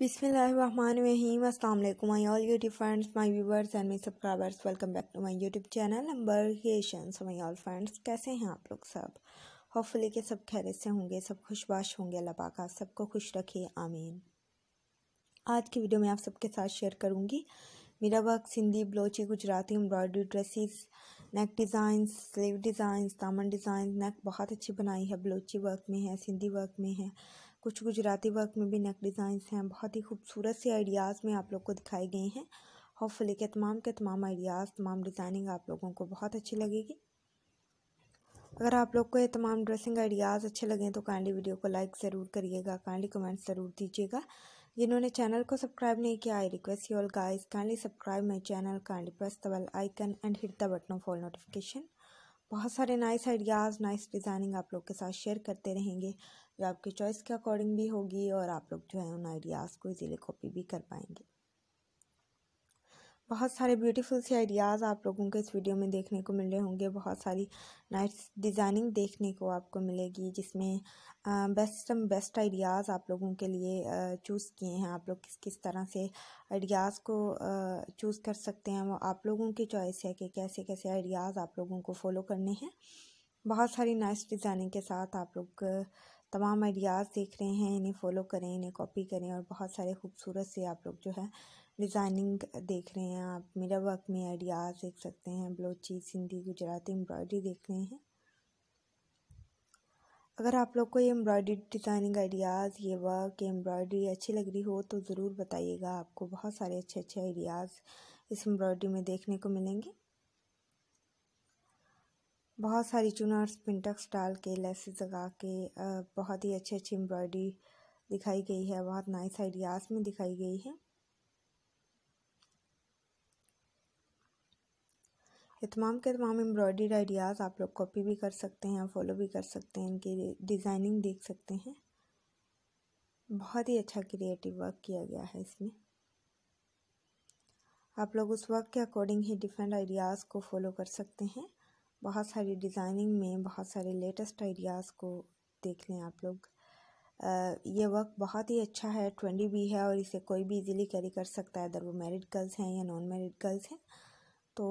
बिसमीम अल्लाम I all YouTube friends my viewers and my subscribers welcome back to my YouTube channel number creations my all friends कैसे हैं आप लोग सब होपफुली के सब खैर से होंगे सब खुशबाश होंगे अल्लाह पाक आप सबको खुश रखे आमीन आज की वीडियो में आप सबके साथ शेयर करूँगी मेरा work Sindhi Balochi Gujarati embroidery dresses neck designs sleeve designs दामन डिज़ाइन नेक बहुत अच्छी बनाई है बलोची वर्क में है सिंधी वर्क में है कुछ गुजराती वर्क में भी नेक डिज़ाइंस हैं बहुत ही खूबसूरत से आइडियाज़ में आप लोग को दिखाई गए हैं फुल के तमाम के तमाम आइडियाज़ तमाम डिज़ाइनिंग आप लोगों को बहुत अच्छी लगेगी अगर आप लोग को ये तमाम ड्रेसिंग आइडियाज़ अच्छे लगें तो काइंडली वीडियो को लाइक ज़रूर करिएगा काइंडली कमेंट ज़रूर दीजिएगा जिन्होंने चैनल को सब्सक्राइब नहीं किया I request you all guys kindly subscribe my channel kindly press the bell icon and hit the button for notification बहुत सारे नाइस आइडियाज़ नाइस डिज़ाइनिंग आप लोग के साथ शेयर करते रहेंगे जो आपके चॉइस के अकॉर्डिंग भी होगी और आप लोग जो है उन आइडियाज़ को इजीली कॉपी भी कर पाएंगे बहुत सारे ब्यूटीफुल से आइडियाज़ आप लोगों को इस वीडियो में देखने को मिल रहे होंगे बहुत सारी नाइट्स डिज़ाइनिंग देखने को आपको मिलेगी जिसमें बेस्ट बेस्ट आइडियाज़ आप लोगों के लिए चूज़ किए हैं आप लोग किस किस तरह से आइडियाज़ को चूज़ कर सकते हैं वो आप लोगों की चॉइस है कि कैसे कैसे आइडियाज़ आप लोगों को फॉलो करने हैं बहुत सारी नाइस डिज़ाइनिंग के साथ आप लोग तमाम आइडियाज़ देख रहे हैं इन्हें फॉलो करें इन्हें कॉपी करें और बहुत सारे खूबसूरत से आप लोग जो है डिज़ाइनिंग देख रहे हैं आप मेरा वर्क में आइडियाज़ देख सकते हैं ब्लोची सिंधी गुजराती एम्ब्रॉयडरी देख रहे हैं अगर आप लोग को ये एम्ब्रॉयडरी डिज़ाइनिंग आइडियाज़ ये वर्क ये एम्ब्रॉयडरी अच्छी लग रही हो तो ज़रूर बताइएगा आपको बहुत सारे अच्छे अच्छे आइडियाज़ इस एम्ब्रॉयडरी में देखने को मिलेंगे बहुत सारी चुनार्स पिंटक्स डाल के लेसेस लगा के बहुत ही अच्छी अच्छी एम्ब्रॉयडरी दिखाई गई है बहुत नाइस आइडियाज़ में दिखाई गई है तमाम के तमाम एम्ब्रॉयडरी आइडियाज़ आप लोग कॉपी भी कर सकते हैं फॉलो भी कर सकते हैं इनकी डिज़ाइनिंग देख सकते हैं बहुत ही अच्छा क्रिएटिव वर्क किया गया है इसमें आप लोग उस वर्क के अकॉर्डिंग ही डिफरेंट आइडियाज़ को फॉलो कर सकते हैं बहुत सारी डिज़ाइनिंग में बहुत सारे लेटेस्ट आइडियाज़ को देख लें आप लोग आ, ये वर्क बहुत ही अच्छा है ट्रेंडी भी है और इसे कोई भी इजीली कैरी कर सकता है अदर वो मैरिड गर्ल्स हैं या नॉन मैरिड गर्ल्स हैं तो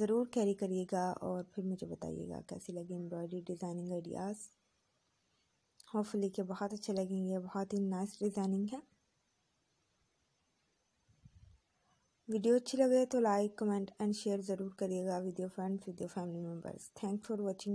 ज़रूर कैरी करिएगा और फिर मुझे बताइएगा कैसी लगी एम्ब्रॉयडरी डिज़ाइनिंग आइडियाज़ होपफुली के बहुत अच्छे लगेंगे बहुत ही नाइस डिज़ाइनिंग है वीडियो अच्छी लगे तो लाइक कमेंट एंड शेयर ज़रूर करिएगा with your friends with your family members thank for watching